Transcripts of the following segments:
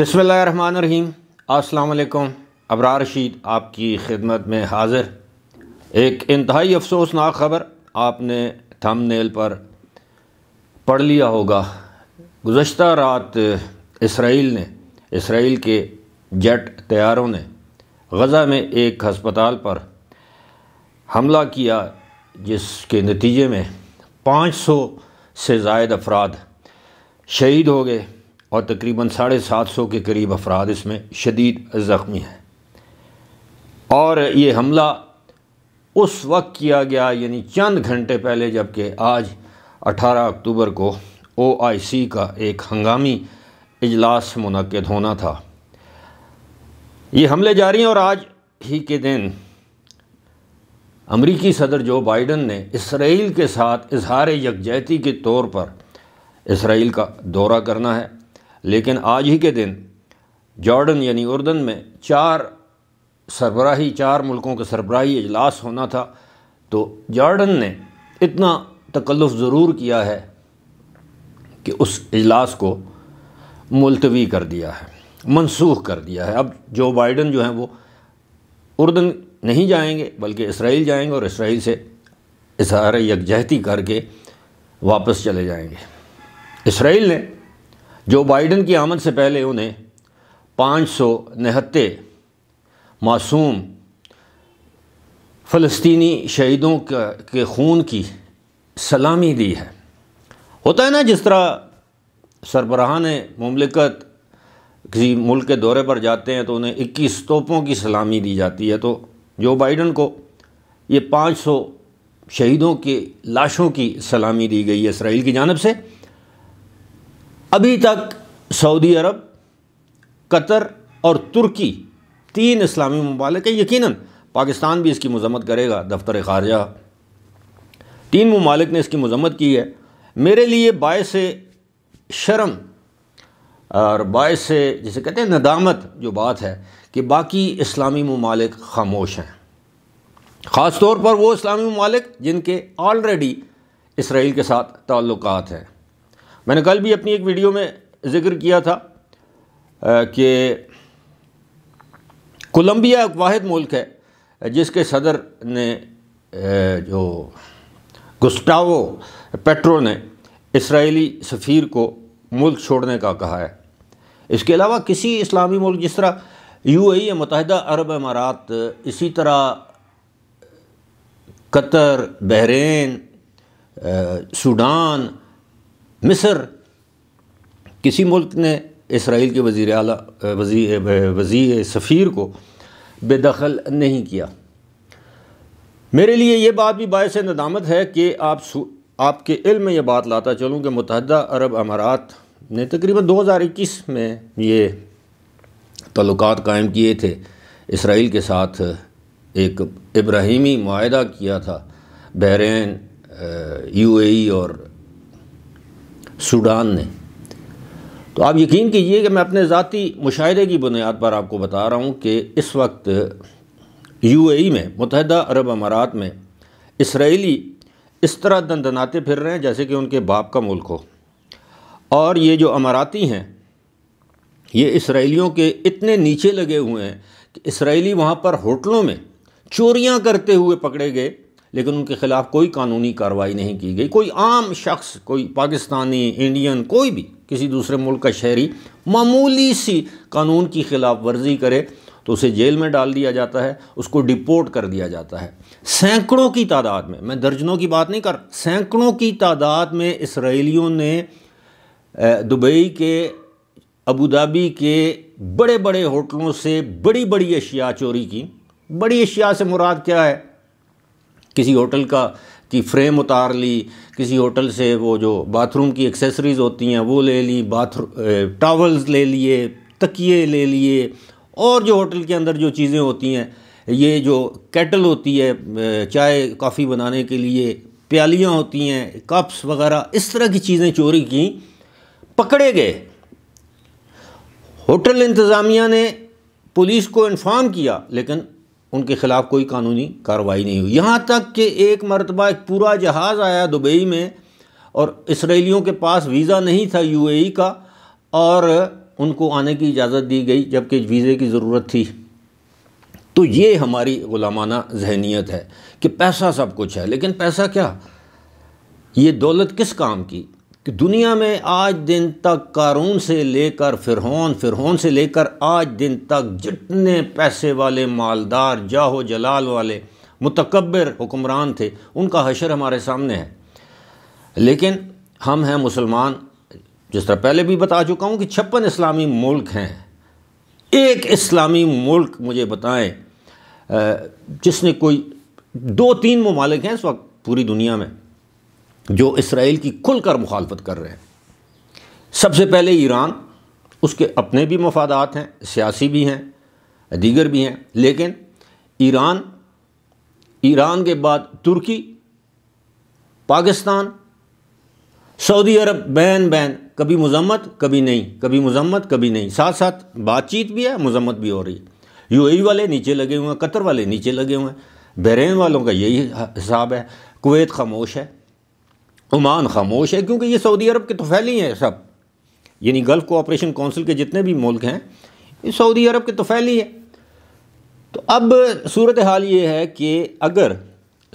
बसमीम असलकम अबरार रशीद आपकी खिदमत में हाज़िर एक इंतहाई अफसोसनाक ख़बर आपने थंबनेल पर पढ़ लिया होगा गुज्त रात इसराइल ने इसराइल के जट तैयारों ने गज़ा में एक हस्पताल पर हमला किया जिसके नतीजे में 500 से जायद अफराद शहीद हो गए और तकरीबन साढ़े सात सौ के करीब अफराद इसमें शदीद ज़ख्मी हैं और ये हमला उस वक्त किया गया यानी चंद घंटे पहले जबकि आज 18 अक्टूबर को ओ आई सी का एक हंगामी इजलास मनद होना था ये हमले जारी हैं और आज ही के दिन अमरीकी सदर जो बाइडन ने इसराइल के साथ इजहार यकजहती के तौर पर इसराइल का दौरा करना है लेकिन आज ही के दिन जॉर्डन यानी उर्दन में चार सरबराही चार मुल्कों के सरबराही इजलास होना था तो जॉर्डन ने इतना तकल्लुफ़ ज़रूर किया है कि उस इजलास को मुलतवी कर दिया है मनसूख कर दिया है अब जो बाइडन जो हैं वो उर्दन नहीं जाएंगे बल्कि इसराइल जाएंगे और इसराइल से इजहार यकजहती करके वापस चले जाएंगे इसराइल ने जो बाइडन की आमद से पहले उन्हें पाँच सौ नहत्ते मासूम फ़लस्तनी शहीदों के खून की सलामी दी है होता है ना जिस तरह ने ममलिकत किसी मुल्क के दौरे पर जाते हैं तो उन्हें इक्कीस तोपों की सलामी दी जाती है तो जो बाइडन को ये पाँच सौ शहीदों के लाशों की सलामी दी गई है इसराइल की जानब से अभी तक सऊदी अरब कतर और तुर्की तीन इस्लामी ममालिक यकीनन पाकिस्तान भी इसकी मजम्मत करेगा दफ्तर खारजा तीन ममालिक ने इसकी मजम्मत की है मेरे लिए बायस शर्म और बायस जिसे कहते हैं नदामत जो बात है कि बाकी इस्लामी ममालिक खामोश हैं ख़ास तौर पर वो इस्लामी ममालिक जिनके ऑलरेडी इसराइल के साथ ताल्लुक हैं मैंने कल भी अपनी एक वीडियो में ज़िक्र किया था कि कोलंबिया एक वाद मुल्क है जिसके सदर ने जो गुस्टावो पेट्रो ने इसराइली सफ़ीर को मुल्क छोड़ने का कहा है इसके अलावा किसी इस्लामी मुल्क जिस तरह यू ए मतहदा अरब अमारात इसी तरह कतर बहरीन सूडान मिस्र किसी मुल्क ने इसराइल के वज़ी अला वज़ी वज़ी सफ़ीर को बेदखल नहीं किया मेरे लिए ये बात भी बायस नदामत है कि आप आपके इल में यह बात लाता चलूँ कि मुतहदा अरब अमारात ने तकरीबन 2021 में ये तल्लक कायम किए थे इसराइल के साथ एक इब्राहिमी माहा किया था बहरीन यूएई और सूडान ने तो आप यकीन कीजिए कि मैं अपने ज़ाती मुशाहरे की बुनियाद पर आपको बता रहा हूँ कि इस वक्त यूएई में मुतहद अरब अमारात में इसराइली इस तरह दंदनाते फिर रहे हैं जैसे कि उनके बाप का मुल्क हो और ये जो अमाराती हैं ये इसराइलियों के इतने नीचे लगे हुए हैं कि इसराइली वहाँ पर होटलों में चोरियाँ करते हुए पकड़े गए लेकिन उनके खिलाफ कोई कानूनी कार्रवाई नहीं की गई कोई आम शख्स कोई पाकिस्तानी इंडियन कोई भी किसी दूसरे मुल्क का शहरी मामूली सी कानून की खिलाफ वर्जी करे तो उसे जेल में डाल दिया जाता है उसको डिपोर्ट कर दिया जाता है सैकड़ों की तादाद में मैं दर्जनों की बात नहीं कर सैकड़ों की तादाद में इसराइलियों ने दुबई के अबू धाबी के बड़े बड़े होटलों से बड़ी बड़ी अशिया चोरी की बड़ी अशिया से मुराद क्या है किसी होटल का की फ़्रेम उतार ली किसी होटल से वो जो बाथरूम की एक्सेसरीज़ होती हैं वो ले ली बाथरूम टावल्स ले लिए तकिए ले लिए और जो होटल के अंदर जो चीज़ें होती हैं ये जो कैटल होती है चाय कॉफ़ी बनाने के लिए प्यालियाँ होती हैं कप्स वगैरह इस तरह की चीज़ें चोरी की पकड़े गए होटल इंतज़ामिया ने पुलिस को इन्फॉर्म किया लेकिन उनके ख़िलाफ़ कोई कानूनी कार्रवाई नहीं हुई यहाँ तक कि एक मरतबा एक पूरा जहाज़ आया दुबई में और इसराइलियों के पास वीज़ा नहीं था यूएई का और उनको आने की इजाज़त दी गई जबकि वीज़े की ज़रूरत थी तो ये हमारी ग़ुलामाना जहनीत है कि पैसा सब कुछ है लेकिन पैसा क्या ये दौलत किस काम की कि दुनिया में आज दिन तक कारून से लेकर फिरौन फिरौन से लेकर आज दिन तक जितने पैसे वाले मालदार जाहो जलाल वाले मतकबर हुक्मरान थे उनका हशर हमारे सामने है लेकिन हम हैं मुसलमान जिस तरह पहले भी बता चुका हूँ कि छप्पन इस्लामी मुल्क हैं एक इस्लामी मुल्क मुझे बताएं जिसने कोई दो तीन ममालिक हैं इस वक्त पूरी दुनिया में जो इसराइल की खुलकर मुखालफत कर रहे हैं सबसे पहले ईरान उसके अपने भी मफादात हैं सियासी भी हैं दीगर भी हैं लेकिन ईरान ईरान के बाद तुर्की पाकिस्तान सऊदी अरब बैन बैन कभी मजम्मत कभी नहीं कभी मजम्मत कभी नहीं साथ साथ बातचीत भी है मजम्मत भी हो रही है यूएई वाले नीचे लगे हुए हैं कतर वाले नीचे लगे हुए हैं बहरीन वालों का यही हिसाब है कुवैत खामोश है ओमान खामोश है क्योंकि ये सऊदी अरब के तो फैली हैं सब यानी गल्फ़ कोऑपरेशन काउंसिल के जितने भी मुल्क हैं ये सऊदी अरब के तो फैली है तो अब सूरत हाल ये है कि अगर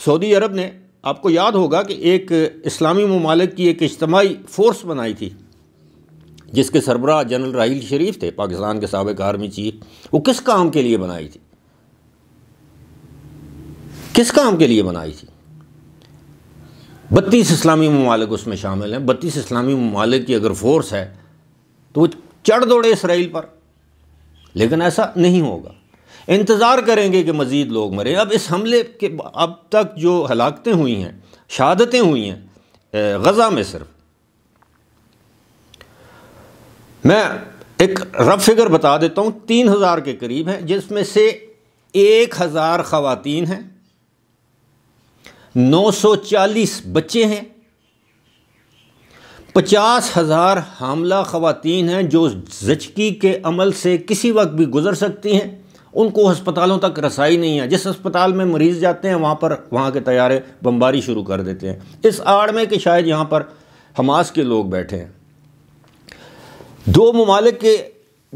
सऊदी अरब ने आपको याद होगा कि एक इस्लामी ममालिक की एक इज्तमाही फ़ोर्स बनाई थी जिसके सरबराह जनरल राहील शरीफ थे पाकिस्तान के सबक आर्मी चीफ वो किस काम के लिए बनाई थी किस काम के लिए बनाई थी बत्तीस इस्लामी ममालिक उसमें शामिल हैं बत्तीस इस्लामी ममालिक की अगर फोर्स है तो वो चढ़ दौड़े इसराइल पर लेकिन ऐसा नहीं होगा इंतज़ार करेंगे कि मज़ीद लोग मरे अब इस हमले के अब तक जो हलाकतें हुई हैं शहादतें हुई हैं गज़ा में सिर्फ मैं एक रफ फिगर बता देता हूँ तीन हज़ार के करीब हैं जिसमें से एक हज़ार ख़वातीन हैं 940 बच्चे हैं पचास हज़ार हामला ख़वातीन हैं जो जचकी के अमल से किसी वक्त भी गुजर सकती हैं उनको अस्पतालों तक रसाई नहीं है जिस अस्पताल में मरीज़ जाते हैं वहाँ पर वहाँ के तैयारे बमबारी शुरू कर देते हैं इस आड़ में कि शायद यहाँ पर हमास के लोग बैठे हैं दो ममालिक के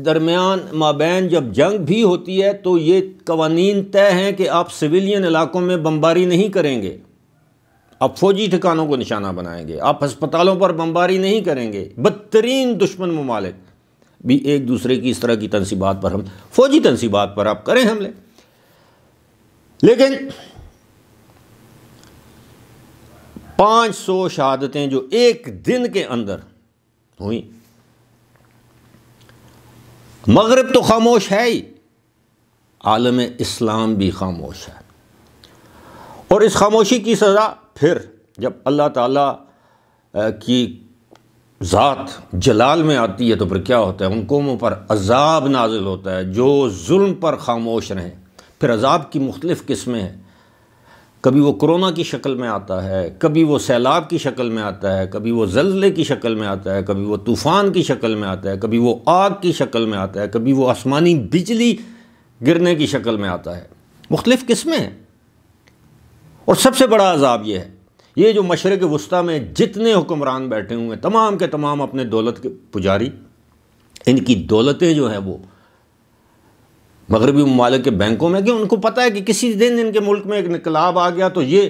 दरमियान माबैन जब जंग भी होती है तो ये कवानीन तय हैं कि आप सिविलियन इलाकों में बमबारी नहीं करेंगे आप फौजी ठिकानों को निशाना बनाएंगे आप अस्पतालों पर बमबारी नहीं करेंगे बदतरीन दुश्मन ममालिक भी एक दूसरे की इस तरह की तनसीबात पर हम फौजी तनसीबात पर आप करें हमले लेकिन पांच सौ शहादतें जो एक दिन के अंदर हुई मगरब तो खामोश है ही आलम इस्लाम भी खामोश है और इस खामोशी की सज़ा फिर जब अल्लाह ताला की ज़ात जलाल में आती है तो फिर क्या होता है उन कौमों पर अजाब नाजिल होता है जो जुल्म पर खामोश रहें फिर अजाब की मुख्तलिफ़ किस्में हैं कभी वो कोरोना की शक्ल में आता है कभी वो सैलाब की शक्ल में आता है कभी वो जल्जले की शक्ल में आता है कभी वो तूफ़ान की शक्ल में आता है कभी वो आग की शक्ल में आता है कभी वो आसमानी बिजली गिरने की शक्ल में आता है मुख्तलिफ़ किस्में हैं और सबसे बड़ा अजाब यह है ये जो मशरक़ वस्ती में जितने हुक्मरान बैठे हुए हैं तमाम के तमाम अपने दौलत के पुजारी इनकी दौलतें जो हैं वो मगरबी ममालिक के बैंकों में कि उनको पता है कि किसी दिन इनके मुल्क में एक इनकलाब आ गया तो ये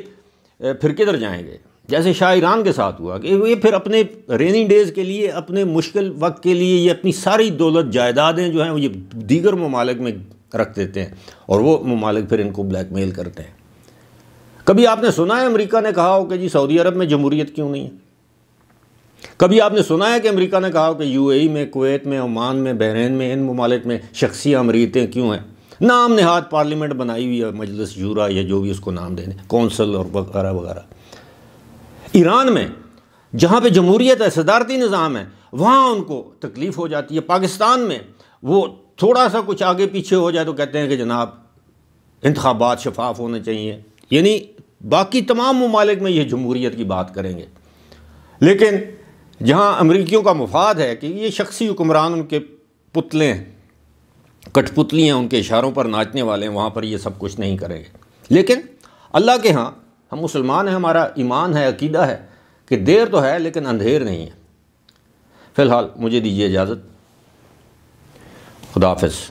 फिर किधर जाएंगे जैसे शाह ईरान के साथ हुआ कि ये फिर अपने रेनी डेज़ के लिए अपने मुश्किल वक्त के लिए ये अपनी सारी दौलत जायदादें जो हैं वो ये दीगर ममालिक में रख देते हैं और वो ममालिक फिर इनको ब्लैक मेल करते हैं कभी आपने सुना है अमेरिका ने कहा हो कि जी सऊदी अरब में जमहूरियत क्यों नहीं है कभी आपने सुना है कि अमेरिका ने कहा हो कि यूएई में कुवैत में ओमान में बहरीन में इन ममालिक में शख्सी अमरीतें क्यों हैं नाम नेहाद पार्लियामेंट बनाई हुई है मजलिस यूरा या जो भी उसको नाम देने कौंसल और वगैरह वगैरह ईरान में जहाँ पर जमहूरियत है सदारती निज़ाम है वहाँ उनको तकलीफ़ हो जाती है पाकिस्तान में वो थोड़ा सा कुछ आगे पीछे हो जाए तो कहते हैं कि जनाब इंतबात शफाफ होने चाहिए यानी बाकी तमाम ममालिक में ये जमहूरीत की बात करेंगे लेकिन जहाँ अमरीकियों का मफाद है कि ये शख्सी हुक्मरान उनके पुतले हैं कठपुतली हैं उनके इशारों पर नाचने वाले हैं वहाँ पर ये सब कुछ नहीं करेंगे लेकिन अल्लाह के यहाँ हम मुसलमान हैं हमारा ईमान है अकीदा है कि देर तो है लेकिन अंधेर नहीं है फ़िलहाल मुझे दीजिए इजाज़त खुदाफ